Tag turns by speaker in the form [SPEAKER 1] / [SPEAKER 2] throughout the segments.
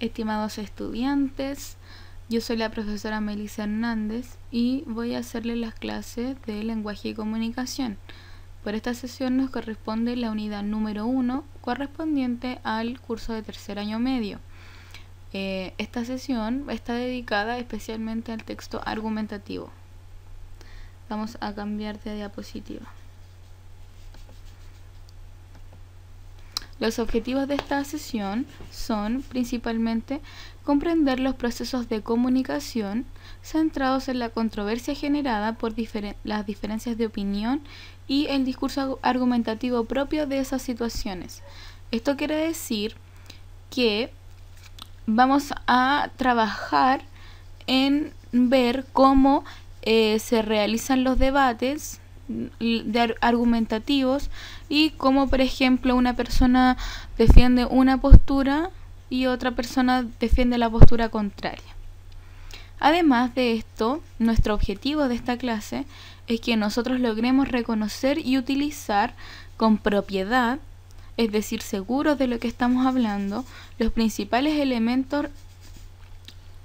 [SPEAKER 1] Estimados estudiantes, yo soy la profesora Melissa Hernández y voy a hacerles las clases de lenguaje y comunicación. Por esta sesión nos corresponde la unidad número 1 correspondiente al curso de tercer año medio. Eh, esta sesión está dedicada especialmente al texto argumentativo. Vamos a cambiar de diapositiva. Los objetivos de esta sesión son principalmente comprender los procesos de comunicación centrados en la controversia generada por las diferencias de opinión y el discurso argumentativo propio de esas situaciones. Esto quiere decir que vamos a trabajar en ver cómo eh, se realizan los debates mm, argumentativos y como por ejemplo una persona defiende una postura y otra persona defiende la postura contraria. Además de esto, nuestro objetivo de esta clase es que nosotros logremos reconocer y utilizar con propiedad, es decir, seguros de lo que estamos hablando, los principales elementos,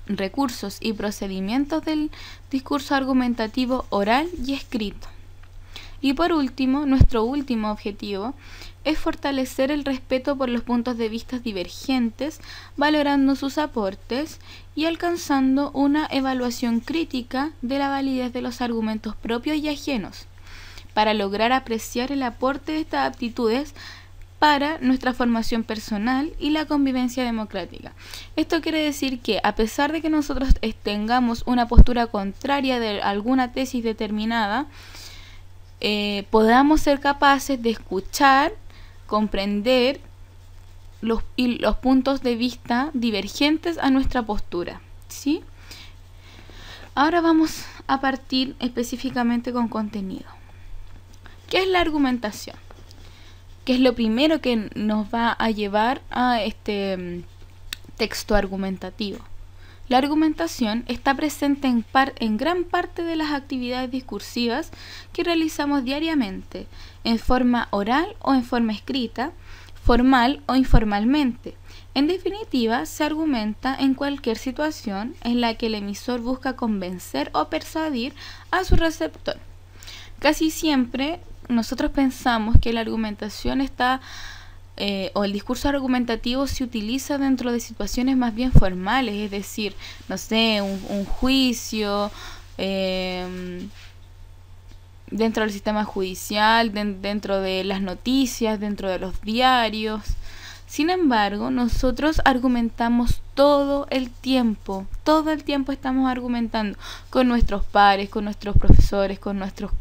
[SPEAKER 1] recursos y procedimientos del discurso argumentativo oral y escrito. Y por último, nuestro último objetivo es fortalecer el respeto por los puntos de vista divergentes, valorando sus aportes y alcanzando una evaluación crítica de la validez de los argumentos propios y ajenos, para lograr apreciar el aporte de estas aptitudes para nuestra formación personal y la convivencia democrática. Esto quiere decir que a pesar de que nosotros tengamos una postura contraria de alguna tesis determinada, eh, podamos ser capaces de escuchar, comprender los, los puntos de vista divergentes a nuestra postura. ¿sí? Ahora vamos a partir específicamente con contenido. ¿Qué es la argumentación? ¿Qué es lo primero que nos va a llevar a este mm, texto argumentativo? La argumentación está presente en, gran parte de las actividades discursivas que realizamos diariamente, en forma oral o en forma escrita, formal o informalmente. En definitiva, se argumenta en cualquier situación en la que el emisor busca convencer o persuadir a su receptor. Casi siempre nosotros pensamos que la argumentación está eh, o el discurso argumentativo se utiliza dentro de situaciones más bien formales, es decir, no sé, un, juicio, em, dentro del sistema judicial, dentro de las noticias, dentro de los diarios. Sin embargo, nosotros argumentamos todo el tiempo, todo el tiempo estamos argumentando con nuestros pares, con nuestros profesores, con nuestros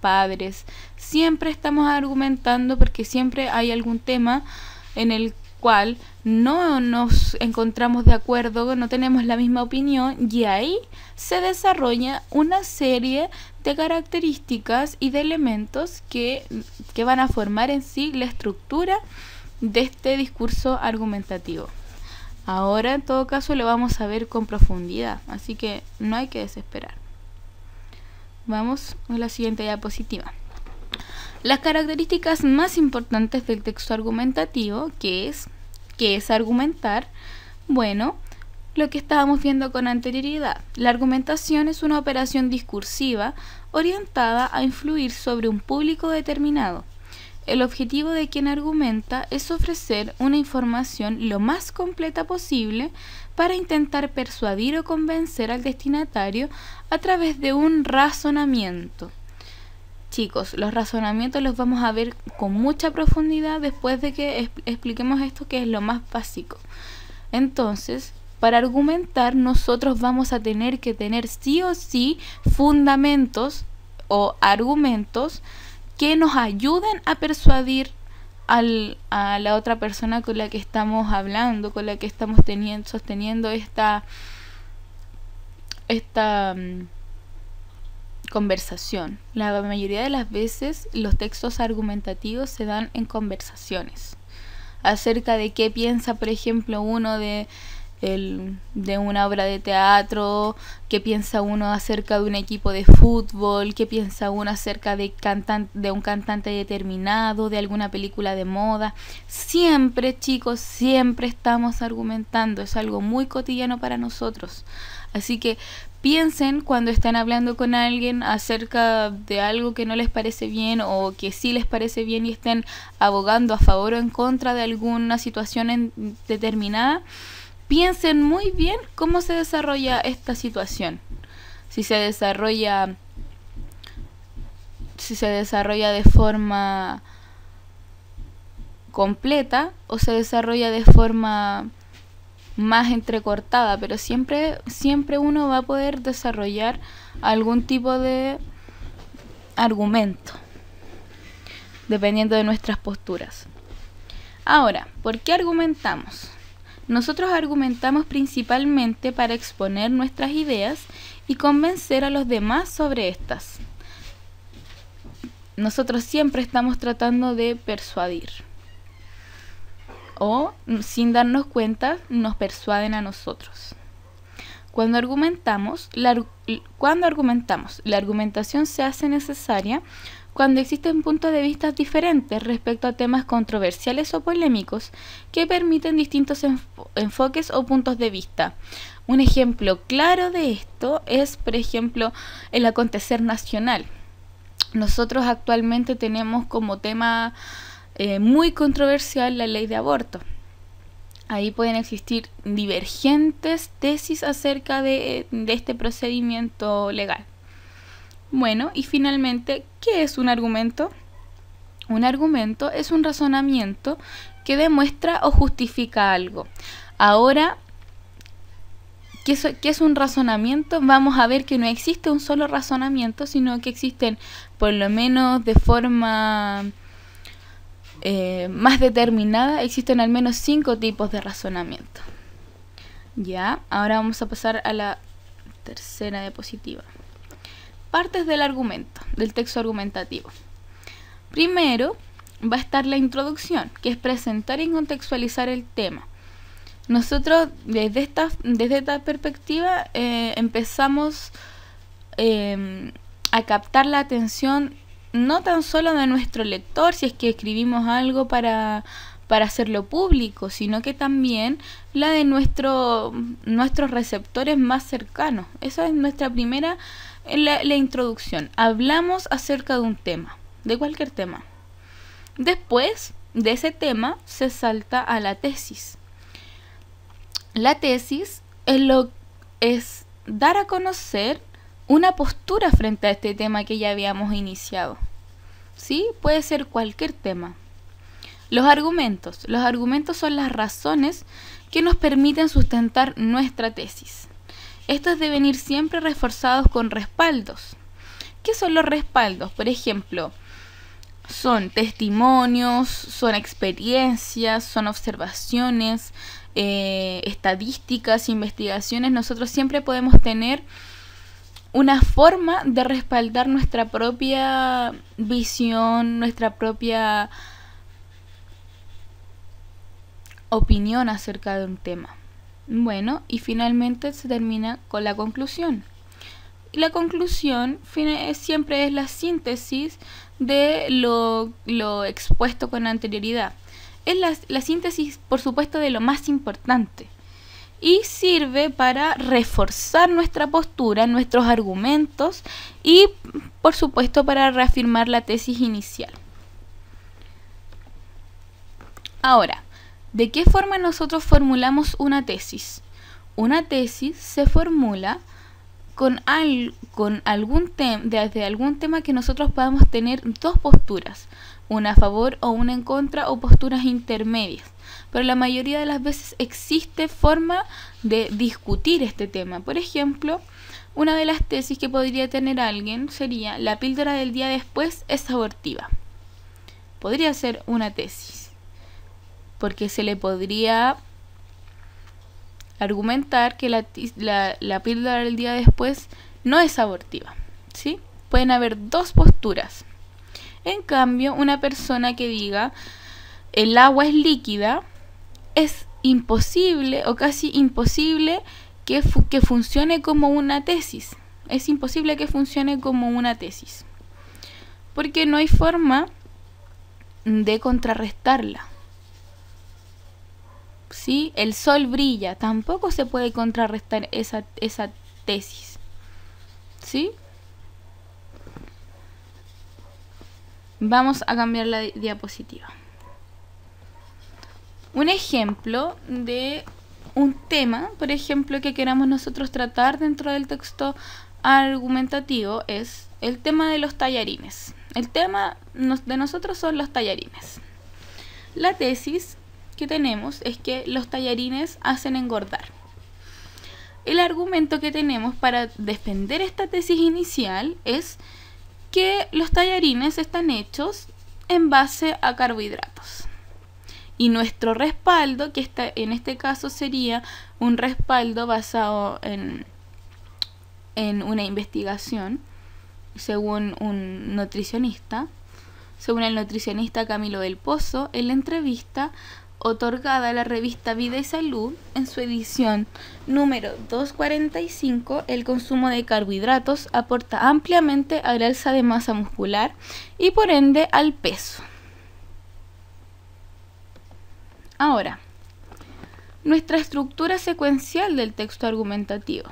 [SPEAKER 1] padres. Siempre estamos argumentando porque siempre hay algún tema en el cual no nos encontramos de acuerdo, no tenemos la misma opinión y ahí se desarrolla una serie de características y de elementos que, que van a formar en sí la estructura de este discurso argumentativo. Ahora en todo caso lo vamos a ver con profundidad, así que no hay que desesperar. Vamos a la siguiente diapositiva. Las características más importantes del texto argumentativo, que es, que es argumentar, bueno, lo que estábamos viendo con anterioridad. La argumentación es una operación discursiva orientada a influir sobre un público determinado. El objetivo de quien argumenta es ofrecer una información lo más completa posible para intentar persuadir o convencer al destinatario a través de un razonamiento. Chicos, los razonamientos los vamos a ver con mucha profundidad después de que expliquemos esto que es lo más básico. Entonces, para argumentar nosotros vamos a tener que tener sí o sí fundamentos o argumentos que nos ayuden a persuadir a la otra persona con la que estamos hablando, con la que estamos teniendo, sosteniendo esta, mm, conversación. La mayoría de las veces los textos argumentativos se dan en conversaciones acerca de qué piensa, por ejemplo, uno de el, de una obra de teatro, qué piensa uno acerca de un equipo de fútbol, qué piensa uno acerca de, cantan, de un cantante determinado, de alguna película de moda. Siempre, chicos, siempre estamos argumentando, es algo muy cotidiano para nosotros. Así que piensen cuando están hablando con alguien acerca de algo que no les parece bien o que sí les parece bien y estén abogando a favor o en contra de alguna situación determinada piensen muy bien cómo se desarrolla esta situación. Si se desarrolla si se desarrolla de forma completa o se desarrolla de forma más entrecortada, pero siempre siempre uno va a poder desarrollar algún tipo de argumento dependiendo de nuestras posturas. Ahora, ¿por qué argumentamos? Nosotros argumentamos principalmente para exponer nuestras ideas y convencer a los demás sobre estas. Nosotros siempre estamos tratando de persuadir. O, sin darnos cuenta, nos persuaden a nosotros. Cuando argumentamos, la, cuando argumentamos, la argumentación se hace necesaria cuando existen puntos de vista diferentes respecto a temas controversiales o polémicos que permiten distintos enfoques o puntos de vista. Un ejemplo claro de esto es, por ejemplo, el acontecer nacional. Nosotros actualmente tenemos como tema eh, muy controversial la ley de aborto. Ahí pueden existir divergentes tesis acerca de este procedimiento legal. Bueno, y finalmente, ¿qué es un argumento? Un argumento es un razonamiento que demuestra o justifica algo. Ahora, ¿qué es, un razonamiento? Vamos a ver que no existe un solo razonamiento, sino que existen, por lo menos de forma eh, más determinada, existen al menos cinco tipos de razonamiento. Ya, ahora vamos a pasar a la tercera diapositiva partes del argumento, del texto argumentativo. Primero va a estar la introducción, que es presentar y contextualizar el tema. Nosotros desde esta, desde esta perspectiva eh, empezamos em, a captar la atención no tan solo de nuestro lector, si es que escribimos algo para, para hacerlo público, sino que también la de nuestro, nuestros receptores más cercanos. Esa es nuestra primera la, introducción hablamos acerca de un tema, de cualquier tema. Después de ese tema se salta a la tesis. La tesis es lo es dar a conocer una postura frente a este tema que ya habíamos iniciado. ¿Sí? Puede ser cualquier tema. Los argumentos. Los argumentos son las razones que nos permiten sustentar nuestra tesis. Estos deben ir siempre reforzados con respaldos. ¿Qué son los respaldos? Por ejemplo, son testimonios, son experiencias, son observaciones, eh, estadísticas, investigaciones. Nosotros siempre podemos tener una forma de respaldar nuestra propia visión, nuestra propia opinión acerca de un tema. Bueno, y finalmente se termina con la conclusión. la conclusión siempre es la síntesis de lo, expuesto con anterioridad. Es la síntesis, por supuesto, de lo más importante y sirve para reforzar nuestra postura, nuestros argumentos y por supuesto para reafirmar la tesis inicial. Ahora, ¿De qué forma nosotros formulamos una tesis? Una tesis se formula con, algún desde algún tema que nosotros podamos tener dos posturas, una a favor o una en contra o posturas intermedias. Pero la mayoría de las veces existe forma de discutir este tema. Por ejemplo, una de las tesis que podría tener alguien sería la píldora del día después es abortiva. Podría ser una tesis porque se le podría argumentar que la, píldora del día después no es abortiva. ¿sí? Pueden haber dos posturas. En cambio, una persona que diga el agua es líquida, es imposible o casi imposible que funcione como una tesis. Es imposible que funcione como una tesis. Porque no hay forma de contrarrestarla. ¿sí? El sol brilla, tampoco se puede contrarrestar esa, tesis. ¿Sí? Vamos a cambiar la diapositiva. Un ejemplo de un tema, por ejemplo, que queramos nosotros tratar dentro del texto argumentativo es el tema de los tallarines. El tema de nosotros son los tallarines. La tesis que tenemos es que los tallarines hacen engordar. El argumento que tenemos para defender esta tesis inicial es que los tallarines están hechos en base a carbohidratos. Y nuestro respaldo, que está, en este caso sería un respaldo basado en, en una investigación, según un nutricionista, según el nutricionista Camilo del Pozo, en la entrevista otorgada a la revista Vida y Salud en su edición número 245, el consumo de carbohidratos aporta ampliamente la alza de masa muscular y por ende al peso. Ahora, nuestra estructura secuencial del texto argumentativo.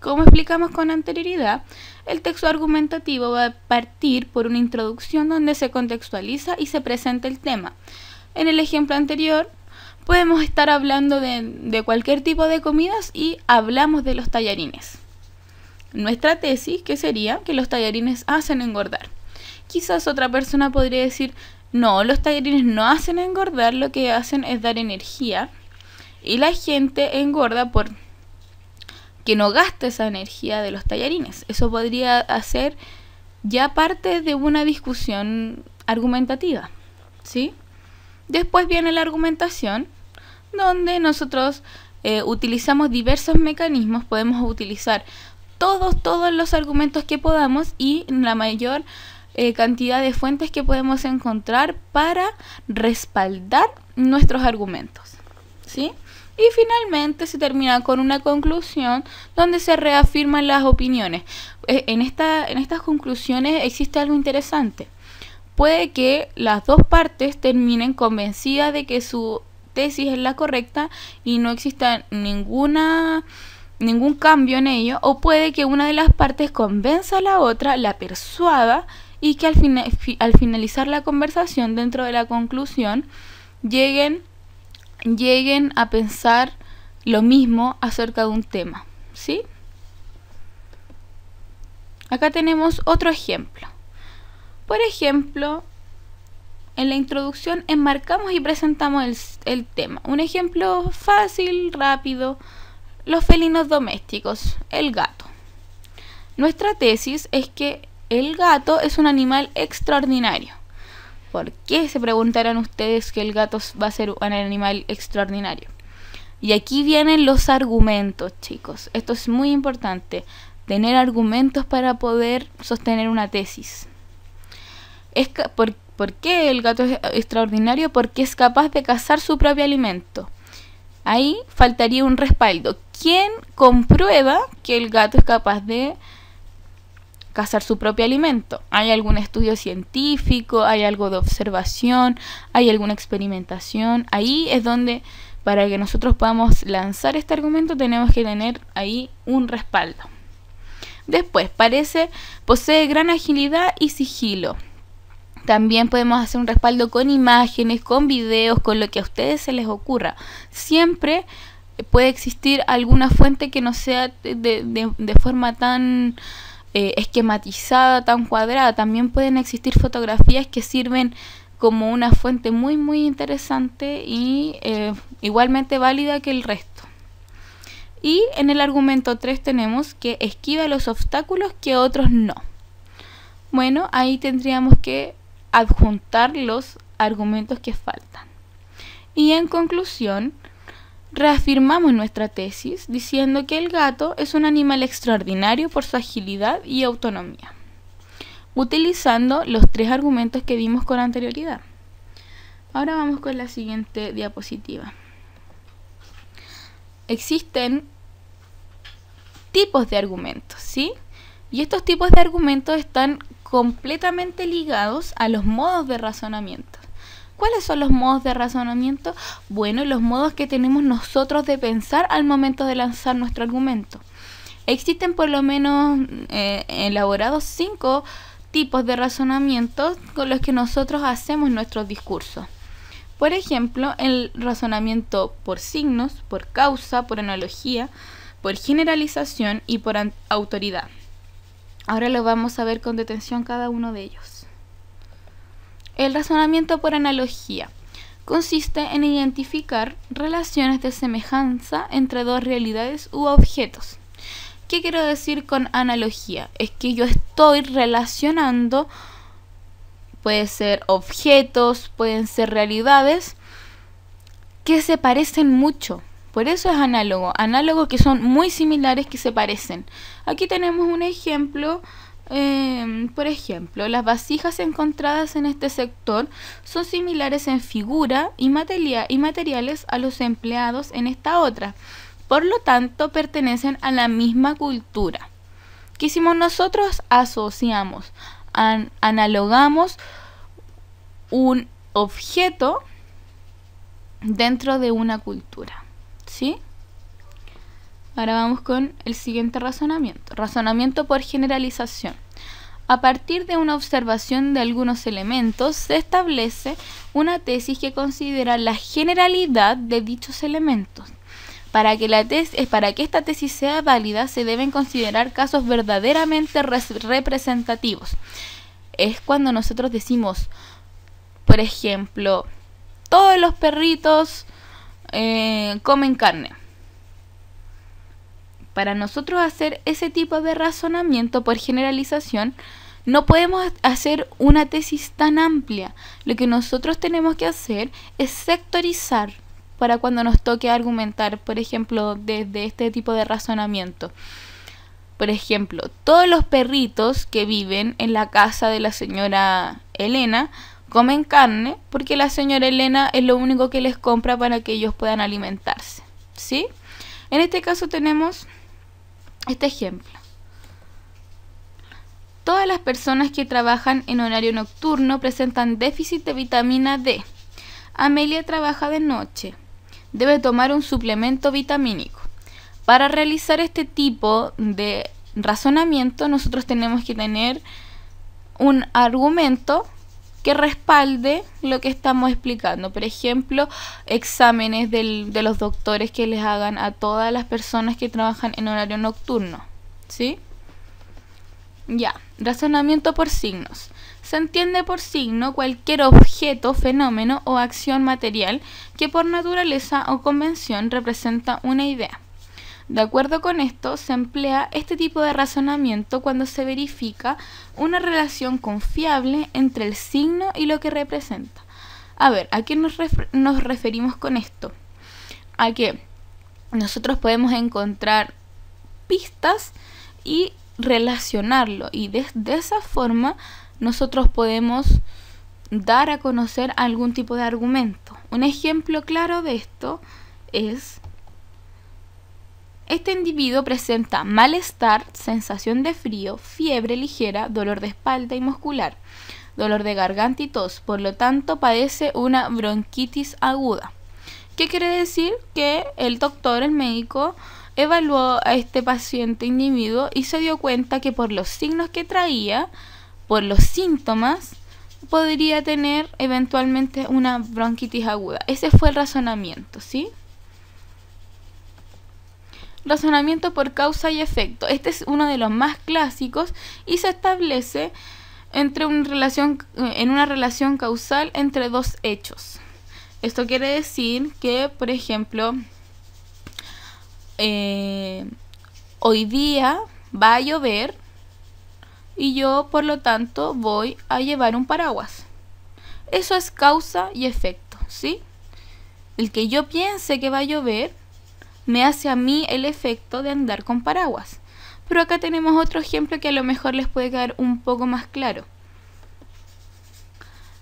[SPEAKER 1] Como explicamos con anterioridad, el texto argumentativo va a partir por una introducción donde se contextualiza y se presenta el tema en el ejemplo anterior, podemos estar hablando de, cualquier tipo de comidas y hablamos de los tallarines. Nuestra tesis, que sería que los tallarines hacen engordar. Quizás otra persona podría decir, no, los tallarines no hacen engordar, lo que hacen es dar energía. Y la gente engorda por que no gasta esa energía de los tallarines. Eso podría hacer ya parte de una discusión argumentativa, ¿sí? Después viene la argumentación, donde nosotros eh, utilizamos diversos mecanismos, podemos utilizar todos, todos los argumentos que podamos y la mayor eh, cantidad de fuentes que podemos encontrar para respaldar nuestros argumentos. ¿Sí? Y finalmente se termina con una conclusión donde se reafirman las opiniones. E, en, esta, en estas conclusiones existe algo interesante puede que las dos partes terminen convencidas de que su tesis es la correcta y no exista ninguna ningún cambio en ello o puede que una de las partes convenza a la otra, la persuada y que al, finalizar la conversación dentro de la conclusión lleguen, lleguen a pensar lo mismo acerca de un tema, ¿sí? Acá tenemos otro ejemplo. Por ejemplo, en la introducción enmarcamos y presentamos el, tema. Un ejemplo fácil, rápido, los felinos domésticos, el gato. Nuestra tesis es que el gato es un animal extraordinario. ¿Por qué se preguntarán ustedes que el gato va a ser un animal extraordinario? Y aquí vienen los argumentos, chicos. Esto es muy importante, tener argumentos para poder sostener una tesis por, ¿Por qué el gato es extraordinario? Porque es capaz de cazar su propio alimento. Ahí faltaría un respaldo. ¿Quién comprueba que el gato es capaz de cazar su propio alimento? ¿Hay algún estudio científico? ¿Hay algo de observación? ¿Hay alguna experimentación? Ahí es donde, para que nosotros podamos lanzar este argumento, tenemos que tener ahí un respaldo. Después, parece, posee gran agilidad y sigilo. También podemos hacer un respaldo con imágenes, con videos, con lo que a ustedes se les ocurra. Siempre puede existir alguna fuente que no sea de, forma tan eh, esquematizada, tan cuadrada. También pueden existir fotografías que sirven como una fuente muy muy interesante y eh, igualmente válida que el resto. Y en el argumento 3 tenemos que esquiva los obstáculos que otros no. Bueno, ahí tendríamos que adjuntar los argumentos que faltan. Y en conclusión, reafirmamos nuestra tesis diciendo que el gato es un animal extraordinario por su agilidad y autonomía, utilizando los tres argumentos que vimos con anterioridad. Ahora vamos con la siguiente diapositiva. Existen tipos de argumentos, ¿sí? Y estos tipos de argumentos están completamente ligados a los modos de razonamiento. ¿Cuáles son los modos de razonamiento? Bueno, los modos que tenemos nosotros de pensar al momento de lanzar nuestro argumento. Existen por lo menos eh, elaborados cinco tipos de razonamientos con los que nosotros hacemos nuestros discursos. Por ejemplo, el razonamiento por signos, por causa, por analogía, por generalización y por autoridad. Ahora lo vamos a ver con detención cada uno de ellos. El razonamiento por analogía consiste en identificar relaciones de semejanza entre dos realidades u objetos. ¿Qué quiero decir con analogía? Es que yo estoy relacionando, puede ser objetos, pueden ser realidades, que se parecen mucho. Por eso es análogo. Análogos que son muy similares, que se parecen. Aquí tenemos un ejemplo. Em, por ejemplo, las vasijas encontradas en este sector son similares en figura y, materia y materiales a los empleados en esta otra. Por lo tanto, pertenecen a la misma cultura. ¿Qué hicimos nosotros? Asociamos, analogamos un objeto dentro de una cultura. Ahora vamos con el siguiente razonamiento. Razonamiento por generalización. A partir de una observación de algunos elementos se establece una tesis que considera la generalidad de dichos elementos. Para que, la tesis, eh, para que esta tesis sea válida se deben considerar casos verdaderamente representativos. Es cuando nosotros decimos, por ejemplo, todos los perritos eh, comen carne. Para nosotros hacer ese tipo de razonamiento por generalización, no podemos hacer una tesis tan amplia. Lo que nosotros tenemos que hacer es sectorizar para cuando nos toque argumentar, por ejemplo, desde este tipo de razonamiento. Por ejemplo, todos los perritos que viven en la casa de la señora Elena comen carne porque la señora Elena es lo único que les compra para que ellos puedan alimentarse. ¿Sí? En este caso tenemos este ejemplo. Todas las personas que trabajan en horario nocturno presentan déficit de vitamina D. Amelia trabaja de noche. Debe tomar un suplemento vitamínico. Para realizar este tipo de razonamiento nosotros tenemos que tener un argumento que respalde lo que estamos explicando. Por ejemplo, exámenes de los doctores que les hagan a todas las personas que trabajan en horario nocturno. Ya, razonamiento por signos. Se entiende por signo cualquier objeto, fenómeno o acción material que por naturaleza o convención representa una idea. De acuerdo con esto, se emplea este tipo de razonamiento cuando se verifica una relación confiable entre el signo y lo que representa. A ver, ¿a qué nos, referimos con esto? A que nosotros podemos encontrar pistas y relacionarlo y de esa forma nosotros podemos dar a conocer algún tipo de argumento. Un ejemplo claro de esto es este individuo presenta malestar, sensación de frío, fiebre ligera, dolor de espalda y muscular, dolor de garganta y tos, por lo tanto padece una bronquitis aguda. ¿Qué quiere decir? Que el doctor, el médico, evaluó a este paciente individuo y se dio cuenta que por los signos que traía, por los síntomas, podría tener eventualmente una bronquitis aguda. Ese fue el razonamiento, ¿sí? razonamiento por causa y efecto. Este es uno de los más clásicos y se establece entre una relación, en una relación causal entre dos hechos. Esto quiere decir que, por ejemplo, eh, hoy día va a llover y yo, por lo tanto, voy a llevar un paraguas. Eso es causa y efecto, ¿sí? El que yo piense que va a llover me hace a mí el efecto de andar con paraguas. Pero acá tenemos otro ejemplo que a lo mejor les puede quedar un poco más claro.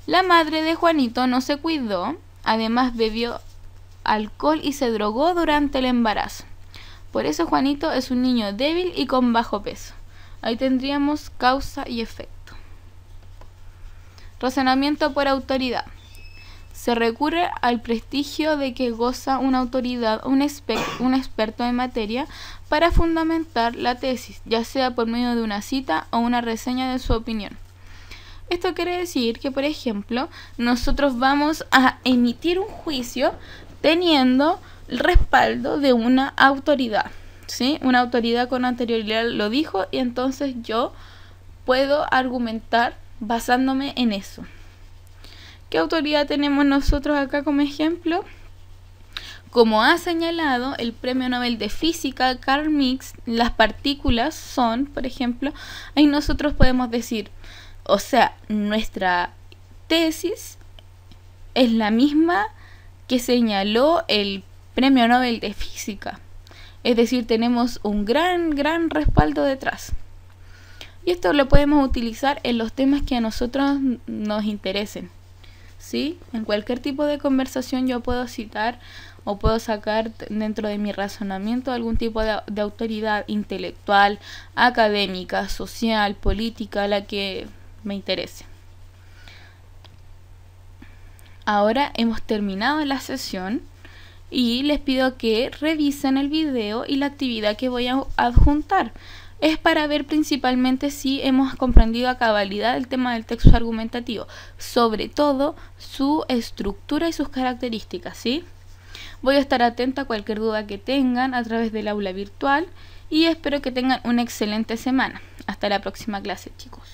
[SPEAKER 1] La madre de Juanito no se cuidó, además bebió alcohol y se drogó durante el embarazo. Por eso Juanito es un niño débil y con bajo peso. Ahí tendríamos causa y efecto. Razonamiento por autoridad se recurre al prestigio de que goza una autoridad o un, experto en materia para fundamentar la tesis, ya sea por medio de una cita o una reseña de su opinión. Esto quiere decir que, por ejemplo, nosotros vamos a emitir un juicio teniendo el respaldo de una autoridad. ¿sí? Una autoridad con anterioridad lo dijo y entonces yo puedo argumentar basándome en eso. ¿Qué autoridad tenemos nosotros acá como ejemplo? Como ha señalado el Premio Nobel de Física Carl Mix, las partículas son, por ejemplo, ahí nosotros podemos decir, o sea, nuestra tesis es la misma que señaló el Premio Nobel de Física. Es decir, tenemos un gran, gran respaldo detrás. Y esto lo podemos utilizar en los temas que a nosotros nos interesen. ¿sí? En cualquier tipo de conversación yo puedo citar o puedo sacar dentro de mi razonamiento algún tipo de, de autoridad intelectual, académica, social, política, la que me interese. Ahora hemos terminado la sesión y les pido que revisen el video y la actividad que voy a adjuntar es para ver principalmente si hemos comprendido a cabalidad el tema del texto argumentativo, sobre todo su estructura y sus características, ¿sí? Voy a estar atenta a cualquier duda que tengan a través del aula virtual y espero que tengan una excelente semana. Hasta la próxima clase, chicos.